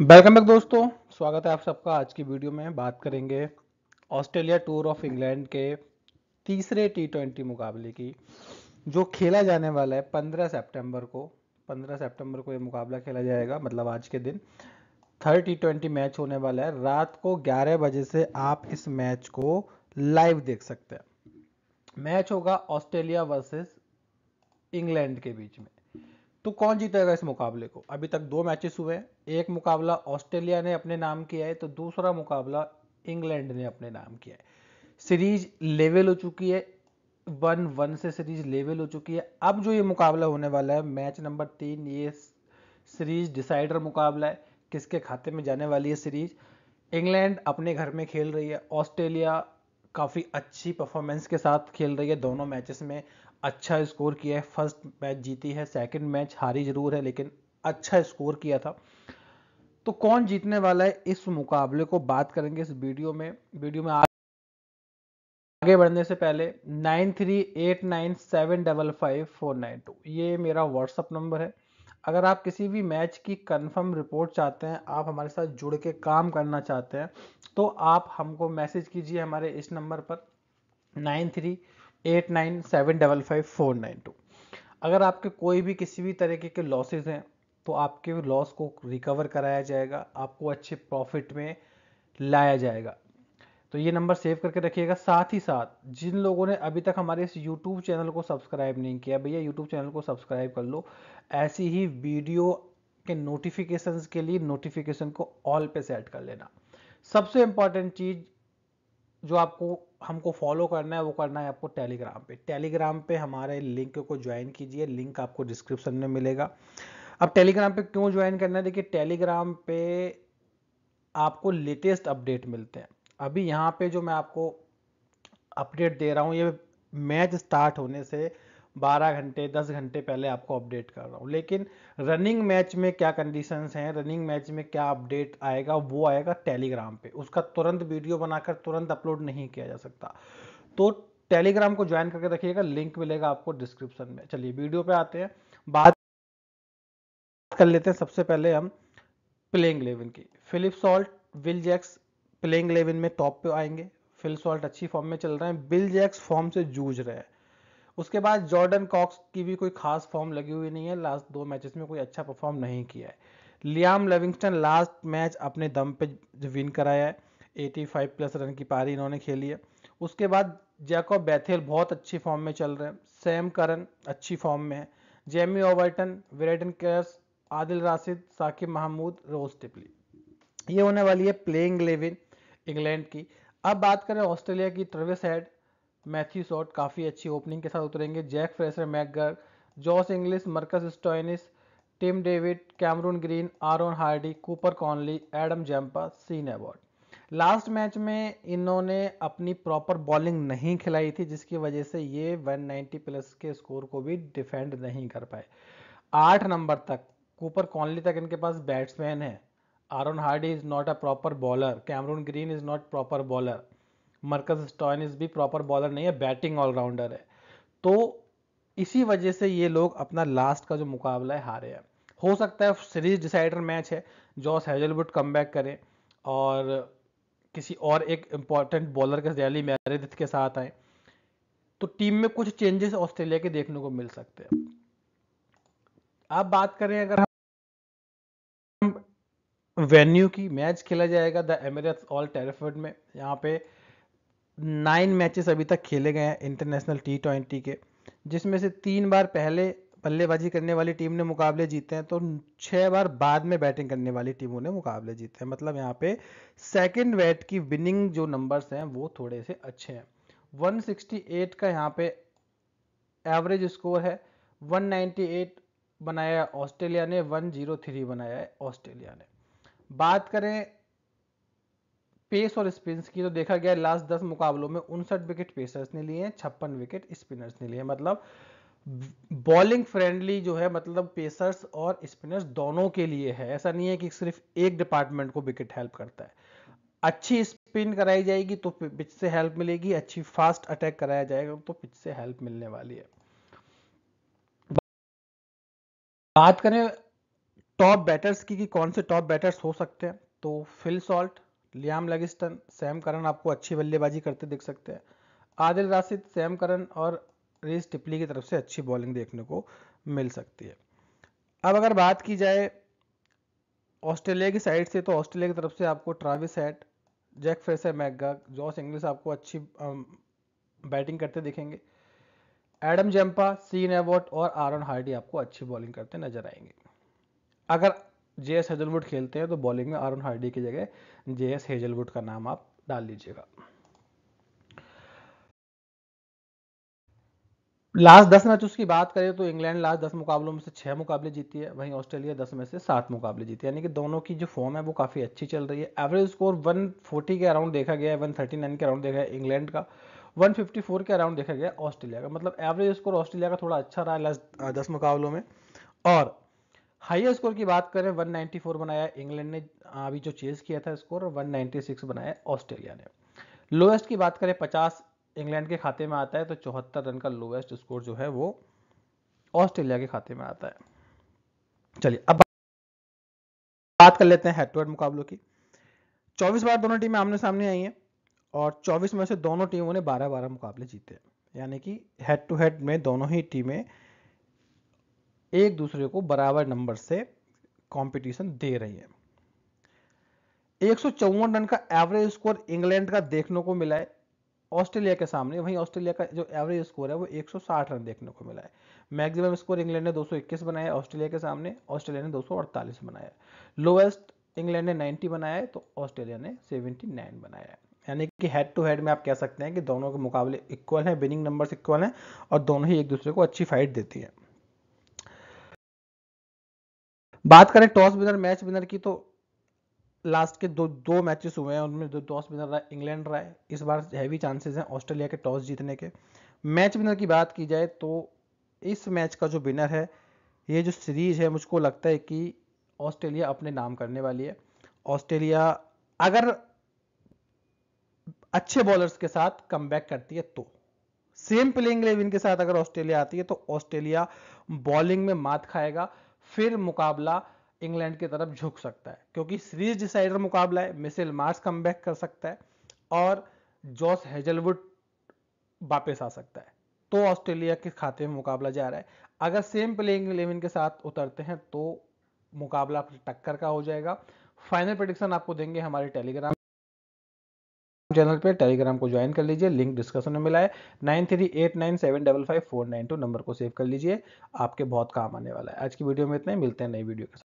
welcome back दोस्तों स्वागत है आप सबका आज की वीडियो में बात करेंगे ऑस्ट्रेलिया टूर ऑफ इंग्लैंड के तीसरे टी ट्वेंटी मुकाबले की जो खेला जाने वाला है 15 सितंबर को 15 सितंबर को ये मुकाबला खेला जाएगा मतलब आज के दिन थर्ड टी ट्वेंटी मैच होने वाला है रात को 11 बजे से आप इस मैच को लाइव देख सकते हैं मैच होगा ऑस्ट्रेलिया वर्सेस इंग्लैंड के बीच में तो कौन जीतेगा इस मुकाबले को अभी तक दो मैचेस हुए हैं एक मुकाबला ऑस्ट्रेलिया ने अपने नाम किया है तो दूसरा मुकाबला इंग्लैंड ने अपने नाम किया है सीरीज लेवल हो चुकी है वन वन से सीरीज लेवल हो चुकी है अब जो ये मुकाबला होने वाला है मैच नंबर तीन ये सीरीज डिसाइडर मुकाबला है किसके खाते में जाने वाली है सीरीज इंग्लैंड अपने घर में खेल रही है ऑस्ट्रेलिया काफ़ी अच्छी परफॉर्मेंस के साथ खेल रही है दोनों मैचेस में अच्छा स्कोर किया है फर्स्ट मैच जीती है सेकंड मैच हारी जरूर है लेकिन अच्छा स्कोर किया था तो कौन जीतने वाला है इस मुकाबले को बात करेंगे इस वीडियो में वीडियो में आगे बढ़ने से पहले nine three eight nine seven double five four nine two ये मेरा व्हाट्सअप नंबर है अगर आप किसी भी मैच की कंफर्म रिपोर्ट चाहते हैं आप हमारे साथ जुड़ के काम करना चाहते हैं तो आप हमको मैसेज कीजिए हमारे इस नंबर पर nine three eight nine seven double five four nine two अगर आपके कोई भी किसी भी तरीके के लॉसेज हैं तो आपके लॉस को रिकवर कराया जाएगा आपको अच्छे प्रॉफिट में लाया जाएगा तो ये नंबर सेव करके रखिएगा साथ ही साथ जिन लोगों ने अभी तक हमारे इस यूट्यूब चैनल को सब्सक्राइब नहीं किया भैया यूट्यूब चैनल को सब्सक्राइब कर लो ऐसी ही वीडियो के नोटिफिकेशंस के लिए नोटिफिकेशन को ऑल पे सेट कर लेना सबसे इंपॉर्टेंट चीज़ जो आपको हमको फॉलो करना है वो करना है आपको टेलीग्राम पे टेलीग्राम पे हमारे लिंक को ज्वाइन कीजिए लिंक आपको डिस्क्रिप्शन में मिलेगा अब टेलीग्राम पे क्यों ज्वाइन करना है देखिए टेलीग्राम पे आपको लेटेस्ट अपडेट मिलते हैं अभी यहाँ पे जो मैं आपको अपडेट दे रहा हूँ ये मैच स्टार्ट होने से बारह घंटे दस घंटे पहले आपको अपडेट कर रहा हूँ लेकिन रनिंग मैच में क्या कंडीशंस हैं रनिंग मैच में क्या अपडेट आएगा वो आएगा टेलीग्राम पे उसका तुरंत वीडियो बनाकर तुरंत अपलोड नहीं किया जा सकता तो टेलीग्राम को ज्वाइन करके रखिएगा लिंक मिलेगा आपको डिस्क्रिप्शन में चलिए वीडियो पे आते हैं बात कर लेते हैं सबसे पहले हम प्लेइंग इलेवन की Philip Salt Will Jacks playing eleven में टॉप पे आएंगे फिल सॉल्ट अच्छी फॉर्म में चल रहे हैं बिल जैक्स फॉर्म से जूझ रहे हैं उसके बाद जॉर्डन कॉक्स की भी कोई खास फॉर्म लगी हुई नहीं है लास्ट दो मैचेस में कोई अच्छा परफॉर्म नहीं किया है लियाम लिविंगस्टन लास्ट मैच अपने दम पे विन कराया है 85 प्लस रन की पारी इन्होंने खेली है उसके बाद जैकॉब बैथेल बहुत अच्छी फॉर्म में चल रहे हैं सैम करन अच्छी फॉर्म में है Jamie Overton Brydon Carse Adil Rashid Saqib Mahmood Reece Topley ये होने वाली है प्लेइंग इलेवन इंग्लैंड की अब बात करें ऑस्ट्रेलिया की ट्रेविस हेड मैथ्यू शॉट काफ़ी अच्छी ओपनिंग के साथ उतरेंगे Jake Fraser McGurk Josh Inglis Marcus Stoinis Tim David Cameron Green Aaron Hardie Cooper Connolly Adam Zampa Sean Abbott last match में इन्होंने अपनी प्रॉपर बॉलिंग नहीं खिलाई थी जिसकी वजह से ये 190 प्लस के स्कोर को भी डिफेंड नहीं कर पाए आठ नंबर तक कूपर कॉनली तक इनके पास बैट्समैन है Aaron Hardie is not a proper bowler Cameron Green is not proper bowler Marcus Stoinis भी प्रॉपर बॉलर नहीं है बैटिंग ऑलराउंडर है तो इसी वजह से ये लोग अपना लास्ट का जो मुकाबला है हारे हैं हो सकता है सीरीज डिसाइडर मैच है जॉस हेजलवुड कम बैक करें और किसी और एक इम्पॉर्टेंट बॉलर के रैली मैरिथ के साथ आए तो टीम में कुछ चेंजेस ऑस्ट्रेलिया के देखने को मिल सकते हैं आप बात करें अगर हम वेन्यू की मैच खेला जाएगा द एमिरेट्स ऑल टेरिफर्ड में यहाँ पे नाइन मैचेस अभी तक खेले गए हैं इंटरनेशनल टी ट्वेंटी के जिसमें से तीन बार पहले बल्लेबाजी करने वाली टीम ने मुकाबले जीते हैं तो छः बार बाद में बैटिंग करने वाली टीमों ने मुकाबले जीते हैं मतलब यहाँ पे सेकंड वेट की विनिंग जो नंबर्स हैं वो थोड़े से अच्छे हैं 168 का यहाँ पे एवरेज स्कोर है 198 बनाया ऑस्ट्रेलिया ने 103 बनाया है ऑस्ट्रेलिया ने बात करें पेस और स्पिन की तो देखा गया लास्ट दस मुकाबलों में उनसठ विकेट पेसर्स ने लिए हैं छप्पन विकेट स्पिनर्स ने लिए हैं मतलब बॉलिंग फ्रेंडली जो है मतलब पेसर्स और स्पिनर्स दोनों के लिए है ऐसा नहीं है कि सिर्फ एक डिपार्टमेंट को विकेट हेल्प करता है अच्छी स्पिन कराई जाएगी तो पिच से हेल्प मिलेगी अच्छी फास्ट अटैक कराया जाएगा तो पिच से हेल्प मिलने वाली है बात करें टॉप बैटर्स की कि कौन से टॉप बैटर्स हो सकते हैं तो Phil Salt Liam Livingstone Sam Curran आपको अच्छी बल्लेबाजी करते देख सकते हैं आदिल राशिद सैम करन और रेस टिपली की तरफ से अच्छी बॉलिंग देखने को मिल सकती है अब अगर बात की जाए ऑस्ट्रेलिया की साइड से तो ऑस्ट्रेलिया की तरफ से आपको Travis Head Jake Fraser McGurk Josh Inglis आपको अच्छी बैटिंग करते दिखेंगे एडम जम्पा सीन एवॉट और आरन हार्डी आपको अच्छी बॉलिंग करते नजर आएंगे अगर जे एस हेजलवुड खेलते हैं तो बॉलिंग में आरन हार्डी की जगह जे एस हेजलवुड का नाम आप डाल लीजिएगा लास्ट दस मैच उसकी बात करें तो इंग्लैंड लास्ट दस मुकाबलों में से छह मुकाबले जीती है वहीं ऑस्ट्रेलिया दस में से सात मुकाबले जीती है यानी कि दोनों की जो फॉर्म है वो काफ़ी अच्छी चल रही है एवरेज स्कोर 140 के अराउंड देखा गया है 139 के अराउंड देखा है इंग्लैंड का 154 के अराउंड देखा गया ऑस्ट्रेलिया का मतलब एवरेज स्कोर ऑस्ट्रेलिया का थोड़ा अच्छा रहा है लास्ट दस मुकाबलों में और हाई स्कोर की बात करें 194 बनाया इंग्लैंड ने अभी जो चेज किया था स्कोर 196 बनाया ऑस्ट्रेलिया ने लोएस्ट की बात करें 50 इंग्लैंड के खाते में आता है तो चौहत्तर रन का लोएस्ट स्कोर जो है वो ऑस्ट्रेलिया के खाते में आता है चलिए अब बात कर लेते हैं हेड टू हेड मुकाबलों की 24 बार दोनों टीमें आमने सामने आई हैं और 24 में से दोनों टीमों ने 12 12 मुकाबले जीते हैं यानी कि हेड टू हेड में दोनों ही टीमें एक दूसरे को बराबर नंबर से कंपटीशन दे रही है एक रन का एवरेज स्कोर इंग्लैंड का देखने को मिला है ऑस्ट्रेलिया के सामने वहीं ऑस्ट्रेलिया का जो एवरेज स्कोर है वो 160 रन देखने को मिला है मैक्सिमम स्कोर इंग्लैंड ने 221 बनाया ऑस्ट्रेलिया के सामने ऑस्ट्रेलिया ने 248 बनाया लोएस्ट इंग्लैंड ने 90 बनाया है तो ऑस्ट्रेलिया ने 79 बनाया है यानी कि हेड टू हेड में आप कह सकते हैं कि दोनों के मुकाबले इक्वल हैं विनिंग नंबर्स इक्वल हैं और दोनों ही एक दूसरे को अच्छी फाइट देती है बात करें टॉस विनर मैच विनर की तो लास्ट के दो दो मैचेस हुए हैं उनमें दो टॉस विनर रहा इंग्लैंड रहा है इस बार हैवी चांसेस हैं ऑस्ट्रेलिया के टॉस जीतने के मैच विनर की बात की जाए तो इस मैच का जो विनर है ये जो सीरीज है मुझको लगता है कि ऑस्ट्रेलिया अपने नाम करने वाली है ऑस्ट्रेलिया अगर अच्छे बॉलर्स के साथ कम करती है तो सेम प्लेइंग इलेवन के साथ अगर ऑस्ट्रेलिया आती है तो ऑस्ट्रेलिया बॉलिंग में मात खाएगा फिर मुकाबला इंग्लैंड की तरफ झुक सकता है क्योंकि सीरीज डिसाइडर मुकाबला है मिसेल मार्स कम कर सकता है और जॉस हेजलवुड वापस आ सकता है तो ऑस्ट्रेलिया के खाते में मुकाबला जा रहा है अगर सेम प्लेइंग इलेवन के साथ उतरते हैं तो मुकाबला टक्कर का हो जाएगा फाइनल प्रोडिक्शन आपको देंगे हमारे टेलीग्राम चैनल पे टेलीग्राम को ज्वाइन कर लीजिए लिंक डिस्कशन में मिला है nine three eight nine seven double five four nine two number को सेव कर लीजिए आपके बहुत काम आने वाला है आज की वीडियो में इतना ही मिलते हैं नई वीडियो के साथ